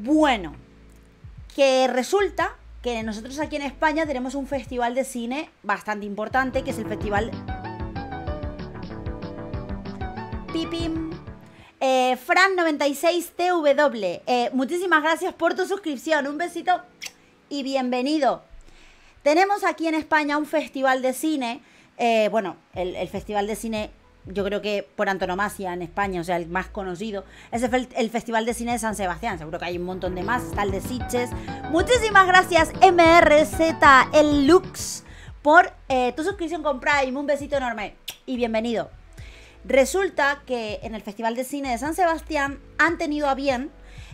Bueno, que resulta que nosotros aquí en España tenemos un festival de cine bastante importante, que es el Festival Pipim. Eh, Fran96TW, eh, muchísimas gracias por tu suscripción, un besito y bienvenido. Tenemos aquí en España un festival de cine, eh, bueno, el, festival de cine yo creo que por antonomasia en España, o sea, el más conocido, ese fue el, Festival de Cine de San Sebastián. Seguro que hay un montón de más, Tal de Sitges. Muchísimas gracias, MRZ, el Lux, por eh, tu suscripción con Prime. Un besito enorme y bienvenido. Resulta que en el Festival de Cine de San Sebastián han tenido a bien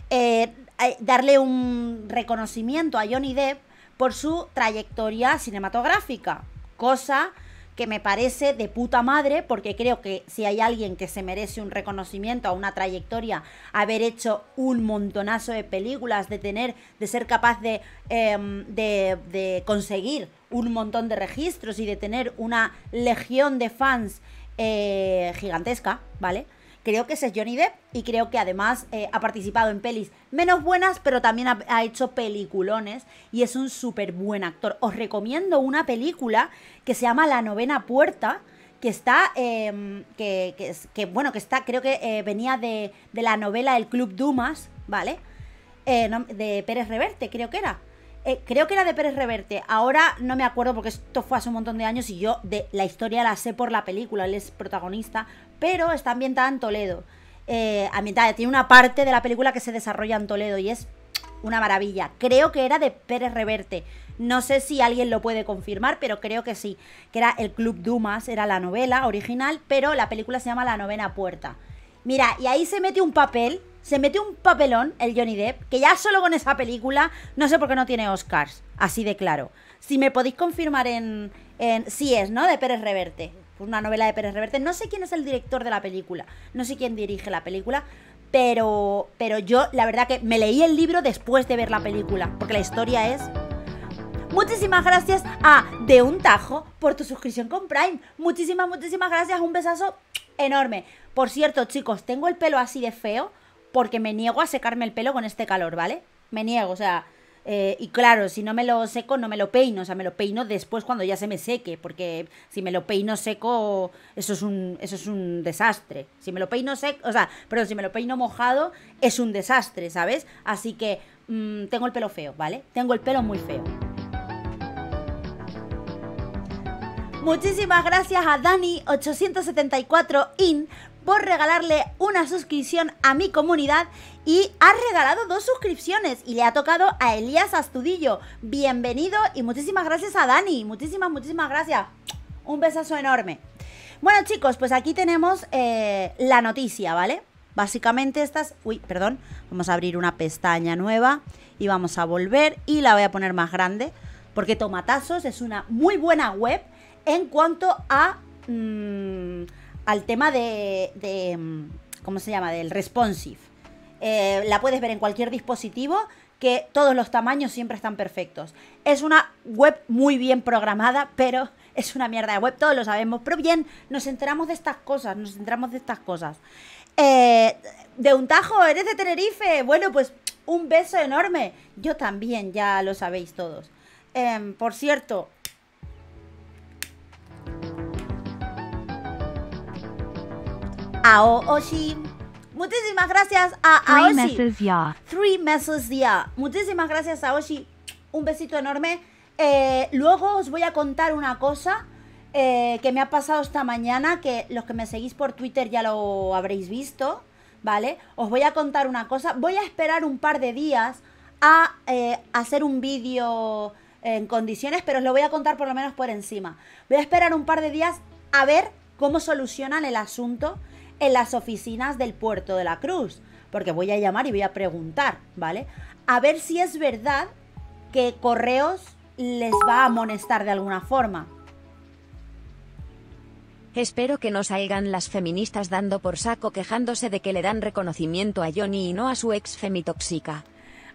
eh, eh, darle un reconocimiento a Johnny Depp por su trayectoria cinematográfica, cosa que me parece de puta madre, porque creo que si hay alguien que se merece un reconocimiento a una trayectoria, haber hecho un montonazo de películas, de tener, de ser capaz de, em, de, conseguir un montón de registros y de tener una legión de fans eh, gigantesca, ¿vale? Creo que ese es Johnny Depp y creo que además eh, ha participado en pelis menos buenas, pero también ha, hecho peliculones y es un súper buen actor. Os recomiendo una película que se llama La novena puerta, que está, em, que, que, bueno, que está, creo que eh, venía de, la novela El Club Dumas, ¿vale? Eh, de Pérez Reverte, creo que era. creo que era de Pérez Reverte. Ahora no me acuerdo porque esto fue hace un montón de años y yo de la historia la sé por la película, él es protagonista, pero está ambientada en Toledo. Eh, ambientada, tiene una parte de la película que se desarrolla en Toledo y es una maravilla. Creo que era de Pérez Reverte. No sé si alguien lo puede confirmar, pero creo que sí. Que era El Club Dumas, era la novela original, pero la película se llama La Novena Puerta. Mira, y ahí se mete un papel, se mete un papelón el Johnny Depp, que ya solo con esa película, no sé por qué no tiene Oscars, así de claro. Si me podéis confirmar en... en sí es, ¿no? De Pérez Reverte una novela de Pérez Reverte. No sé quién es el director de la película, no sé quién dirige la película, pero, pero yo la verdad que me leí el libro después de ver la película, porque la historia es... Muchísimas gracias a De Un Tajo por tu suscripción con Prime. Muchísimas, muchísimas gracias. Un besazo enorme. Por cierto, chicos, tengo el pelo así de feo porque me niego a secarme el pelo con este calor, ¿vale? Me niego, o sea, eh, y claro, si no me lo seco, no me lo peino. O sea, me lo peino después cuando ya se me seque. Porque si me lo peino seco, eso es un, eso es un desastre. Si me lo peino seco, o sea, pero si me lo peino mojado, es un desastre, ¿sabes? Así que mm, tengo el pelo feo, ¿vale? Tengo el pelo muy feo. Muchísimas gracias a Dani874in por regalarle una suscripción a mi comunidad y ha regalado dos suscripciones y le ha tocado a Elías Astudillo. Bienvenido y muchísimas gracias a Dani. Muchísimas, muchísimas gracias. Un besazo enorme. Bueno chicos, pues aquí tenemos eh, la noticia, ¿vale? Básicamente estas... Uy, perdón. Vamos a abrir una pestaña nueva y vamos a volver y la voy a poner más grande porque Tomatazos es una muy buena web en cuanto a... Mm, al tema de, de... Mm, ¿Cómo se llama? Del responsive. Eh, la puedes ver en cualquier dispositivo, que todos los tamaños siempre están perfectos. Es una web muy bien programada, pero es una mierda de web, todos lo sabemos. Pero bien, nos enteramos de estas cosas, nos enteramos de estas cosas. Eh, de un tajo, eres de Tenerife. Bueno, pues un beso enorme. Yo también, ya lo sabéis todos. Em, por cierto, Ao Oshim. Muchísimas gracias a Aoshi. Three meses ya. Muchísimas gracias a Aoshi. Un besito enorme. Eh, luego os voy a contar una cosa eh, que me ha pasado esta mañana, que los que me seguís por Twitter ya lo habréis visto, ¿vale? Os voy a contar una cosa. Voy a esperar un par de días a eh, hacer un vídeo en condiciones, pero os lo voy a contar por lo menos por encima. Voy a esperar un par de días a ver cómo solucionan el asunto en las oficinas del puerto de la Cruz, porque voy a llamar y voy a preguntar, ¿vale? A ver si es verdad que Correos les va a amonestar de alguna forma. Espero que no salgan las feministas dando por saco quejándose de que le dan reconocimiento a Johnny y no a su ex femitoxica.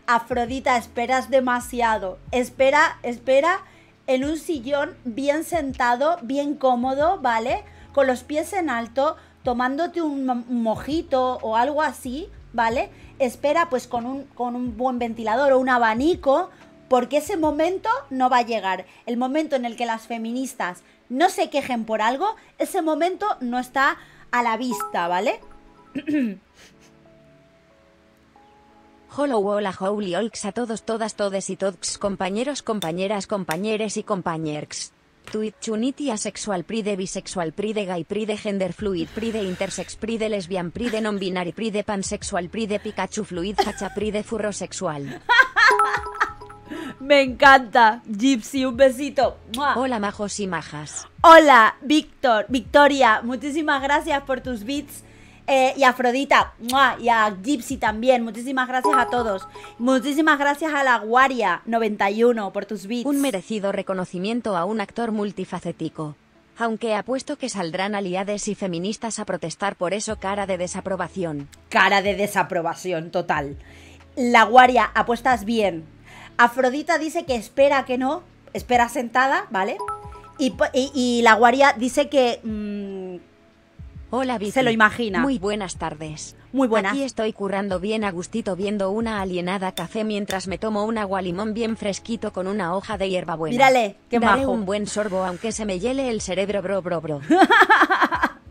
Afrodita, esperas demasiado. Espera, espera en un sillón bien sentado, bien cómodo, ¿vale? Con los pies en alto, tomándote un mojito o algo así, ¿vale? Espera pues con un, con un buen ventilador o un abanico, porque ese momento no va a llegar. El momento en el que las feministas no se quejen por algo, ese momento no está a la vista, ¿vale? Hola, hola, holy olks a todos, todas, todes y todos compañeros, compañeras, compañeres y compañerks. Tuit chuniti asexual pride bisexual pride gay pride gender fluid pride intersex pride lesbian pride non binary pride pansexual pride Pikachu fluid hacha pride furrosexual. Me encanta. Gypsy, un besito. Hola, majos y majas. Hola, Víctor, Victoria, muchísimas gracias por tus beats. Eh, y a Afrodita, y a Gypsy también. Muchísimas gracias a todos. Muchísimas gracias a la Guaria 91 por tus beats. Un merecido reconocimiento a un actor multifacético. Aunque apuesto que saldrán aliades y feministas a protestar por eso cara de desaprobación. Cara de desaprobación total. La Guaria, apuestas bien. Afrodita dice que espera que no, espera sentada, ¿vale? Y, la Guaria dice que... Mm, Hola Vicky. Se lo imagina. Muy buenas tardes. Muy buenas. Aquí estoy currando bien a gustito viendo una alienada café mientras me tomo un agua limón bien fresquito con una hoja de hierbabuena. Mírale, qué Daré majo. un buen sorbo aunque se me hiele el cerebro bro bro bro.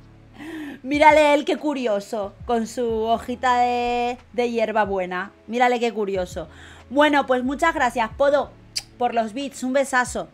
Mírale él qué curioso con su hojita de, hierbabuena. Mírale qué curioso. Bueno, pues muchas gracias, Podo, por los beats. Un besazo.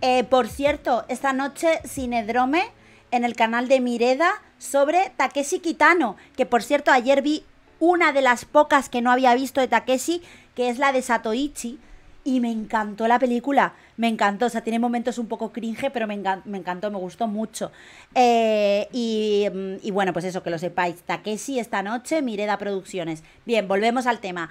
Eh, por cierto, esta noche Cinedrome en el canal de Mireda sobre Takeshi Kitano, que por cierto ayer vi una de las pocas que no había visto de Takeshi, que es la de Satoichi, y me encantó la película, me encantó, o sea, tiene momentos un poco cringe, pero me, encantó, me gustó mucho. Eh, y, mm, y bueno, pues eso, que lo sepáis, Takeshi esta noche, Mireda Producciones. Bien, volvemos al tema.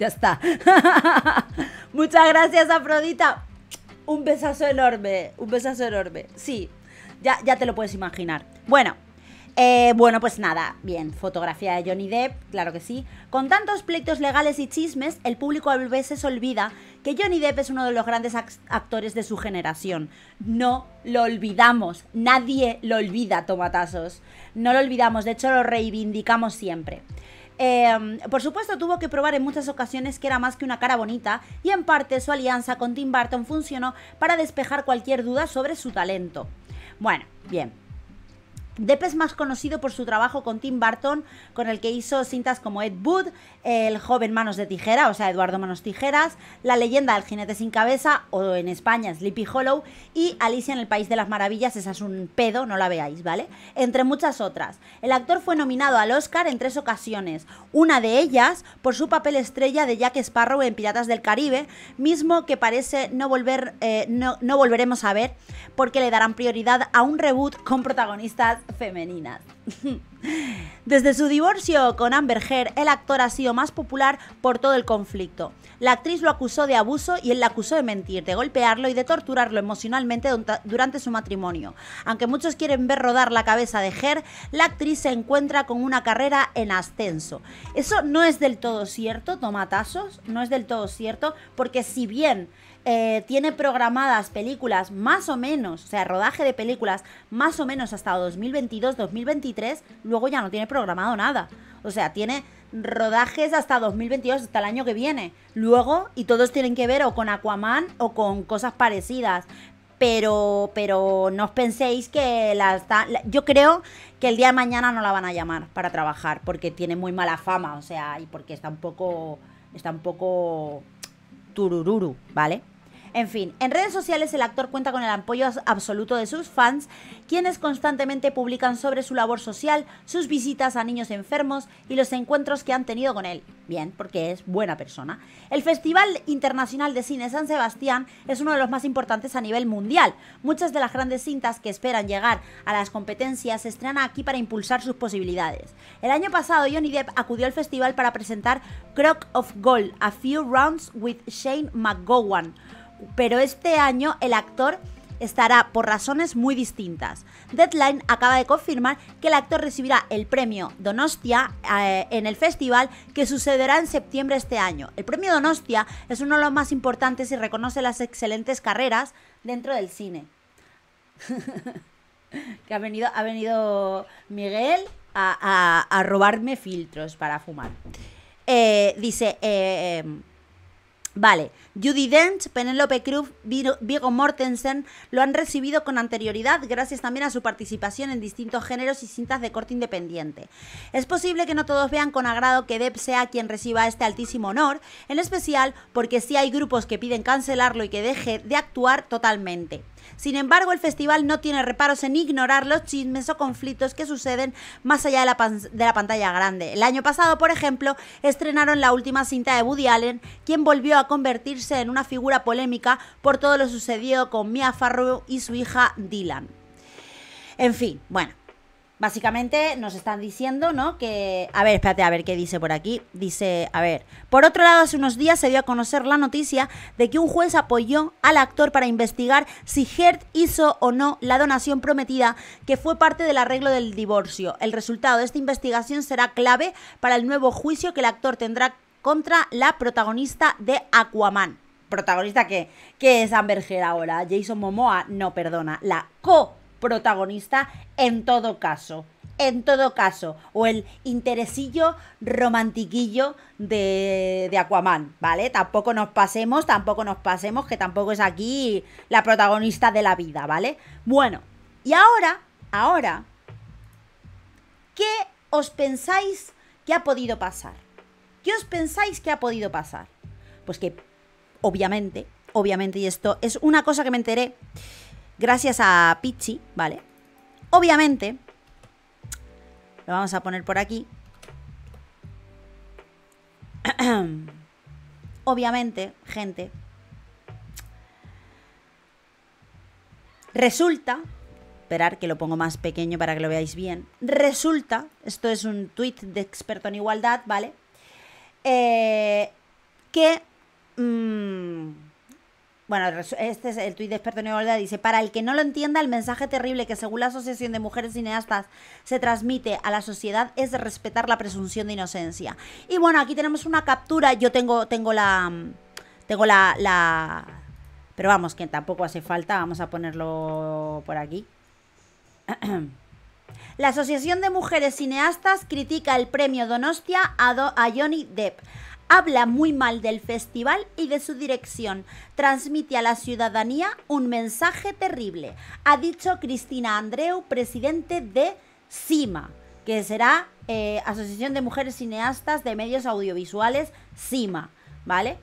ya está. Muchas gracias, Afrodita. Un besazo enorme, un besazo enorme. Sí, ya, te lo puedes imaginar. Bueno, eh, bueno, pues nada, bien, fotografía de Johnny Depp, claro que sí. Con tantos pleitos legales y chismes, el público a veces olvida que Johnny Depp es uno de los grandes actores de su generación. No lo olvidamos, nadie lo olvida, tomatazos. No lo olvidamos, de hecho lo reivindicamos siempre. Em, por supuesto, tuvo que probar en muchas ocasiones que era más que una cara bonita, y en parte su alianza con Tim Burton funcionó para despejar cualquier duda sobre su talento. Bueno, bien. Depp es más conocido por su trabajo con Tim Burton, con el que hizo cintas como Ed Wood, El joven Manos de Tijera, o sea, Eduardo Manos Tijeras, La leyenda del jinete sin cabeza, o en España Sleepy Hollow, y Alicia en el País de las Maravillas, esa es un pedo, no la veáis, ¿vale? Entre muchas otras. El actor fue nominado al Oscar en tres ocasiones, una de ellas por su papel estrella de Jack Sparrow en Piratas del Caribe, mismo que parece no, volver, eh, no, no volveremos a ver, porque le darán prioridad a un reboot con protagonistas femeninas. Desde su divorcio con Amber Heard, el actor ha sido más popular por todo el conflicto. La actriz lo acusó de abuso y él la acusó de mentir, de golpearlo y de torturarlo emocionalmente durante su matrimonio. Aunque muchos quieren ver rodar la cabeza de Heard, la actriz se encuentra con una carrera en ascenso. Eso no es del todo cierto, tomatazos, no es del todo cierto, porque si bien eh, tiene programadas películas más o menos, o sea, rodaje de películas más o menos hasta 2022-2023, luego ya no tiene programado nada. O sea, tiene rodajes hasta 2022, hasta el año que viene. Luego, y todos tienen que ver o con Aquaman o con cosas parecidas. Pero, pero no os penséis que la, está, yo creo que el día de mañana no la van a llamar para trabajar porque tiene muy mala fama, o sea, y porque está un poco, está un poco turururu, ¿vale? En fin, en redes sociales el actor cuenta con el apoyo absoluto de sus fans, quienes constantemente publican sobre su labor social, sus visitas a niños enfermos y los encuentros que han tenido con él. Bien, porque es buena persona. El Festival Internacional de Cine San Sebastián es uno de los más importantes a nivel mundial. Muchas de las grandes cintas que esperan llegar a las competencias se estrenan aquí para impulsar sus posibilidades. El año pasado Johnny Depp acudió al festival para presentar Croc of Gold, A Few Rounds with Shane McGowan pero este año el actor estará por razones muy distintas. Deadline acaba de confirmar que el actor recibirá el premio Donostia eh, en el festival que sucederá en septiembre este año. El premio Donostia es uno de los más importantes y reconoce las excelentes carreras dentro del cine. que ha venido, ha venido Miguel a, robarme filtros para fumar. Eh, dice... Eh, em, Vale, Judy Dench, Penélope Cruz, Vigo Mortensen lo han recibido con anterioridad gracias también a su participación en distintos géneros y cintas de corte independiente. Es posible que no todos vean con agrado que Depp sea quien reciba este altísimo honor, en especial porque sí hay grupos que piden cancelarlo y que deje de actuar totalmente. Sin embargo, el festival no tiene reparos en ignorar los chismes o conflictos que suceden más allá de la, pantalla grande. El año pasado, por ejemplo, estrenaron la última cinta de Woody Allen, quien volvió a convertirse en una figura polémica por todo lo sucedido con Mia Farrow y su hija Dylan. En fin, bueno, Básicamente nos están diciendo, ¿no? Que. A ver, espérate, a ver qué dice por aquí. Dice, a ver. Por otro lado, hace unos días se dio a conocer la noticia de que un juez apoyó al actor para investigar si Hert hizo o no la donación prometida, que fue parte del arreglo del divorcio. El resultado de esta investigación será clave para el nuevo juicio que el actor tendrá contra la protagonista de Aquaman. ¿Protagonista que, que es Amber Heard ahora? Jason Momoa, no, perdona, la co protagonista en todo caso. En todo caso, o el interesillo romantiquillo de, de Aquaman, ¿vale? Tampoco nos pasemos, tampoco nos pasemos, que tampoco es aquí la protagonista de la vida, ¿vale? Bueno, y ahora, ahora, ¿qué os pensáis que ha podido pasar? ¿Qué os pensáis que ha podido pasar? Pues que, obviamente, obviamente, y esto es una cosa que me enteré Gracias a Pichi, ¿vale? Obviamente, lo vamos a poner por aquí. Obviamente, gente, resulta, esperar que lo pongo más pequeño para que lo veáis bien, resulta, esto es un tweet de experto en igualdad, ¿vale? Eh, que... Mm, bueno, este es el tuit de experto Igualdad. dice, para el que no lo entienda, el mensaje terrible que según la Asociación de Mujeres Cineastas se transmite a la sociedad es de respetar la presunción de inocencia. Y bueno, aquí tenemos una captura, yo tengo, tengo la... Mm, tengo la, Pero vamos, que tampoco hace falta, vamos a ponerlo por aquí. La Asociación de Mujeres Cineastas critica el premio Donostia a, a Johnny Depp habla muy mal del festival y de su dirección. Transmite a la ciudadanía un mensaje terrible, ha dicho Cristina Andreu, presidente de CIMA, que será eh, Asociación de Mujeres Cineastas de Medios Audiovisuales, CIMA, ¿vale?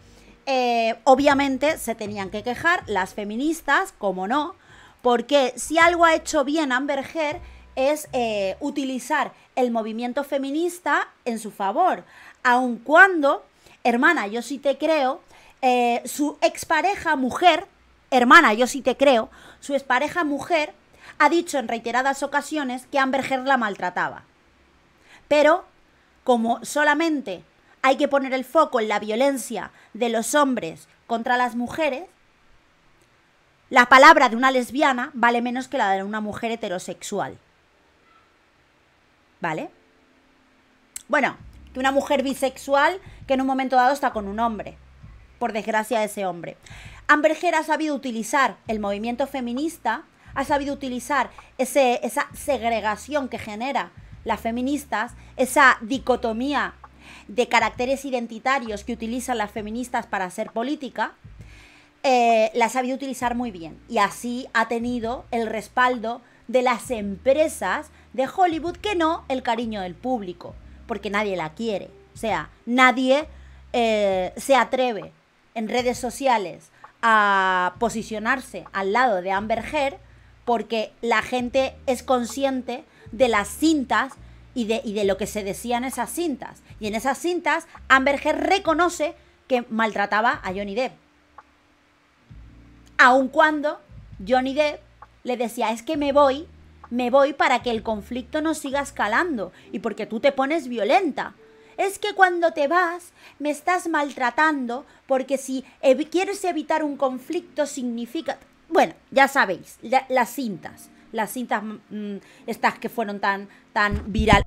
Eh, obviamente se tenían que quejar las feministas, como no, porque si algo ha hecho bien Amberger es eh, utilizar el movimiento feminista en su favor, aun cuando hermana, yo sí te creo, eh, su expareja mujer, hermana, yo sí te creo, su expareja mujer ha dicho en reiteradas ocasiones que Amber la maltrataba. Pero, como solamente hay que poner el foco en la violencia de los hombres contra las mujeres, la palabra de una lesbiana vale menos que la de una mujer heterosexual. ¿Vale? Bueno, una mujer bisexual que en un momento dado está con un hombre, por desgracia ese hombre. Amber ha sabido utilizar el movimiento feminista, ha sabido utilizar esa segregación que genera las feministas, esa dicotomía de caracteres identitarios que utilizan las feministas para hacer política, eh, la ha sabido utilizar muy bien. Y así ha tenido el respaldo de las empresas de Hollywood que no el cariño del público porque nadie la quiere. O sea, nadie eh, se atreve en redes sociales a posicionarse al lado de Amber Heard porque la gente es consciente de las cintas y de, y de lo que se decía en esas cintas. Y en esas cintas, Amber Heard reconoce que maltrataba a Johnny Depp. Aun cuando Johnny Depp le decía, es que me voy me voy para que el conflicto no siga escalando y porque tú te pones violenta. Es que cuando te vas me estás maltratando porque si quieres evitar un conflicto significa... Bueno, ya sabéis, las cintas, las cintas mm, mm, estas que fueron tan, tan virales.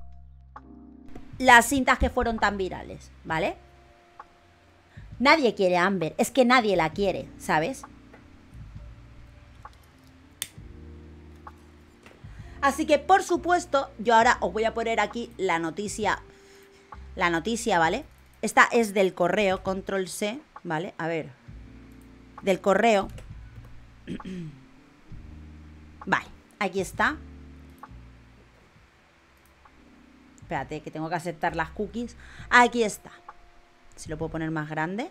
Las cintas que fueron tan virales, ¿vale? Nadie quiere a Amber, es que nadie la quiere, ¿sabes? Así que, por supuesto, yo ahora os voy a poner aquí la noticia. La noticia, ¿vale? Esta es del correo, control C, ¿vale? A ver. Del correo. Vale, aquí está. Espérate, que tengo que aceptar las cookies. Aquí está. Si lo puedo poner más grande.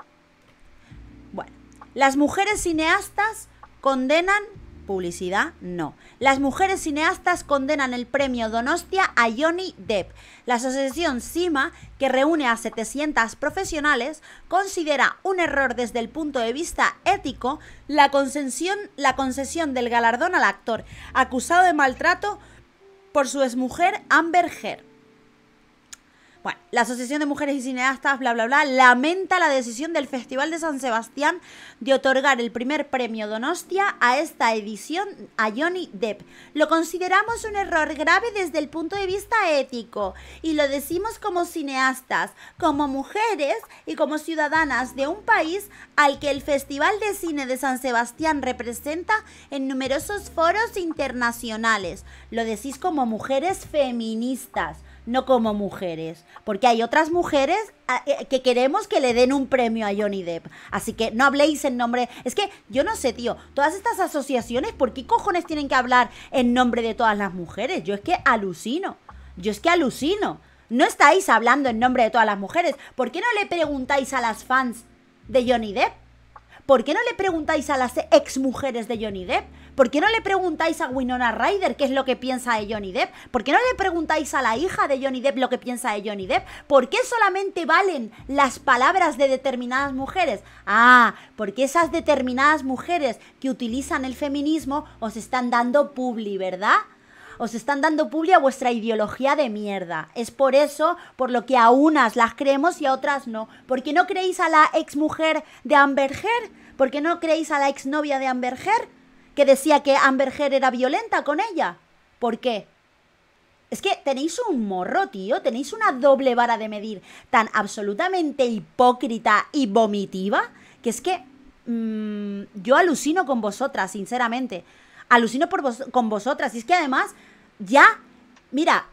Bueno, las mujeres cineastas condenan publicidad, no. Las mujeres cineastas condenan el premio Donostia a Johnny Depp. La asociación CIMA, que reúne a 700 profesionales, considera un error desde el punto de vista ético la concesión, la concesión del galardón al actor, acusado de maltrato por su exmujer Amber Heard. Bueno, la Asociación de Mujeres y Cineastas, bla, bla, bla, lamenta la decisión del Festival de San Sebastián de otorgar el primer premio Donostia a esta edición a Johnny Depp. Lo consideramos un error grave desde el punto de vista ético y lo decimos como cineastas, como mujeres y como ciudadanas de un país al que el Festival de Cine de San Sebastián representa en numerosos foros internacionales. Lo decís como mujeres feministas no como mujeres, porque hay otras mujeres eh, que queremos que le den un premio a Johnny Depp. Así que no habléis en nombre. Es que yo no sé, tío, todas estas asociaciones, ¿por qué cojones tienen que hablar en nombre de todas las mujeres? Yo es que alucino. Yo es que alucino. No estáis hablando en nombre de todas las mujeres. ¿Por qué no le preguntáis a las fans de Johnny Depp? ¿Por qué no le preguntáis a las ex mujeres de Johnny Depp? ¿Por qué no le preguntáis a Winona Ryder qué es lo que piensa de Johnny Depp? ¿Por qué no le preguntáis a la hija de Johnny Depp lo que piensa de Johnny Depp? ¿Por qué solamente valen las palabras de determinadas mujeres? Ah, porque esas determinadas mujeres que utilizan el feminismo os están dando publi, ¿verdad? os están dando publi a vuestra ideología de mierda. Es por eso por lo que a unas las creemos y a otras no. ¿Por qué no creéis a la mujer de Amber Heard? ¿Por qué no creéis a la exnovia de Amber Heard? que decía que Amberger era violenta con ella. ¿Por qué? Es que tenéis un morro, tío, tenéis una doble vara de medir tan absolutamente hipócrita y vomitiva, que es que mm, yo alucino con vosotras, sinceramente. Alucino con vosotras. Y es que además, ya, mira,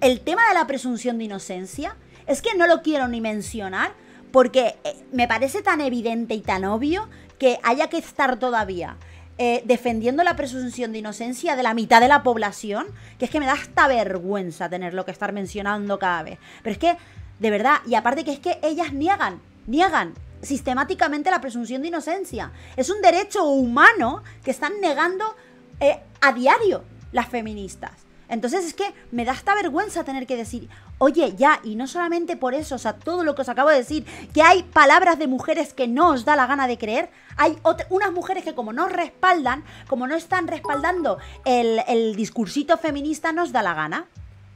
el tema de la presunción de inocencia, es que no lo quiero ni mencionar, porque eh, me parece tan evidente y tan obvio que haya que estar todavía eh, defendiendo la presunción de inocencia de la mitad de la población, que es que me da hasta vergüenza tenerlo que estar mencionando cada vez. Pero es que, de verdad, y aparte que es que ellas niegan, niegan sistemáticamente la presunción de inocencia. Es un derecho humano que están negando eh, a diario las feministas. Entonces es que me da esta vergüenza tener que decir, oye, ya, y no solamente por eso, o sea, todo lo que os acabo de decir, que hay palabras de mujeres que no os da la gana de creer, hay unas mujeres que como no respaldan, como no están respaldando el, discursito feminista, nos da la gana.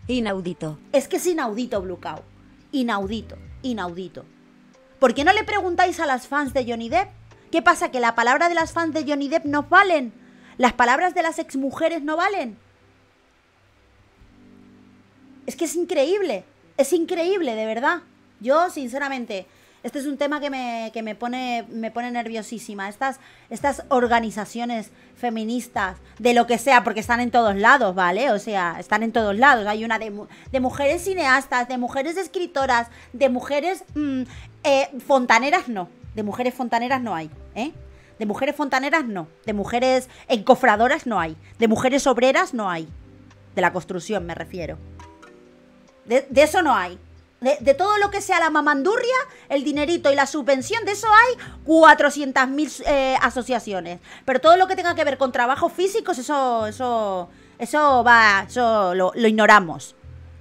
Inaudito. Es que es inaudito, Blucao. Inaudito, inaudito. ¿Por qué no le preguntáis a las fans de Johnny Depp? ¿Qué pasa? ¿Que la palabra de las fans de Johnny Depp no valen? ¿Las palabras de las exmujeres no valen? Es que es increíble, es increíble, de verdad. Yo, sinceramente, este es un tema que me, pone, me pone nerviosísima. Estas, estas organizaciones feministas, de lo que sea, porque están en todos lados, ¿vale? O sea, están en todos lados. Hay una de, mujeres cineastas, de mujeres escritoras, de mujeres mm, eh, fontaneras, no. De mujeres fontaneras no hay, ¿eh? De mujeres fontaneras no. De mujeres encofradoras no hay. De mujeres obreras no hay. De la construcción me refiero. De, eso no hay. De, todo lo que sea la mamandurria, el dinerito y la subvención, de eso hay 400.000 eh, asociaciones. Pero todo lo que tenga que ver con trabajos físicos, eso, eso, eso va, eso lo, ignoramos.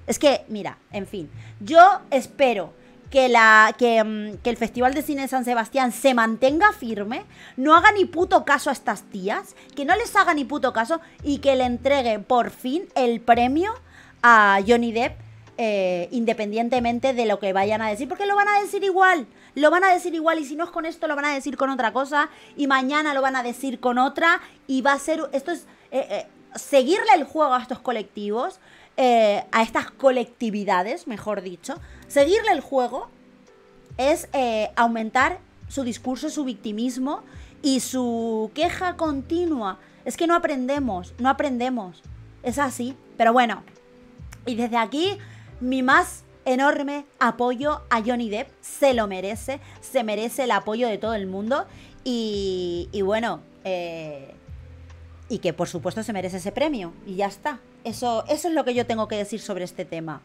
Es que, mira, en fin, yo espero que, la, que, mm, que, el Festival de Cine de San Sebastián se mantenga firme, no haga ni puto caso a estas tías, que no les haga ni puto caso y que le entregue por fin el premio a Johnny Depp eh, independientemente de lo que vayan a decir, porque lo van a decir igual, lo van a decir igual y si no es con esto, lo van a decir con otra cosa y mañana lo van a decir con otra y va a ser, esto es eh, eh, seguirle el juego a estos colectivos, a estas colectividades, mejor dicho, seguirle el juego es aumentar su discurso, su victimismo y su queja continua. Es que no aprendemos, no aprendemos. Es así. Pero bueno, y desde aquí mi más enorme apoyo a Johnny Depp. Se lo merece, se merece el apoyo de todo el mundo. Y, bueno, eh, y que por supuesto se merece ese premio. Y ya está. Eso, eso es lo que yo tengo que decir sobre este tema.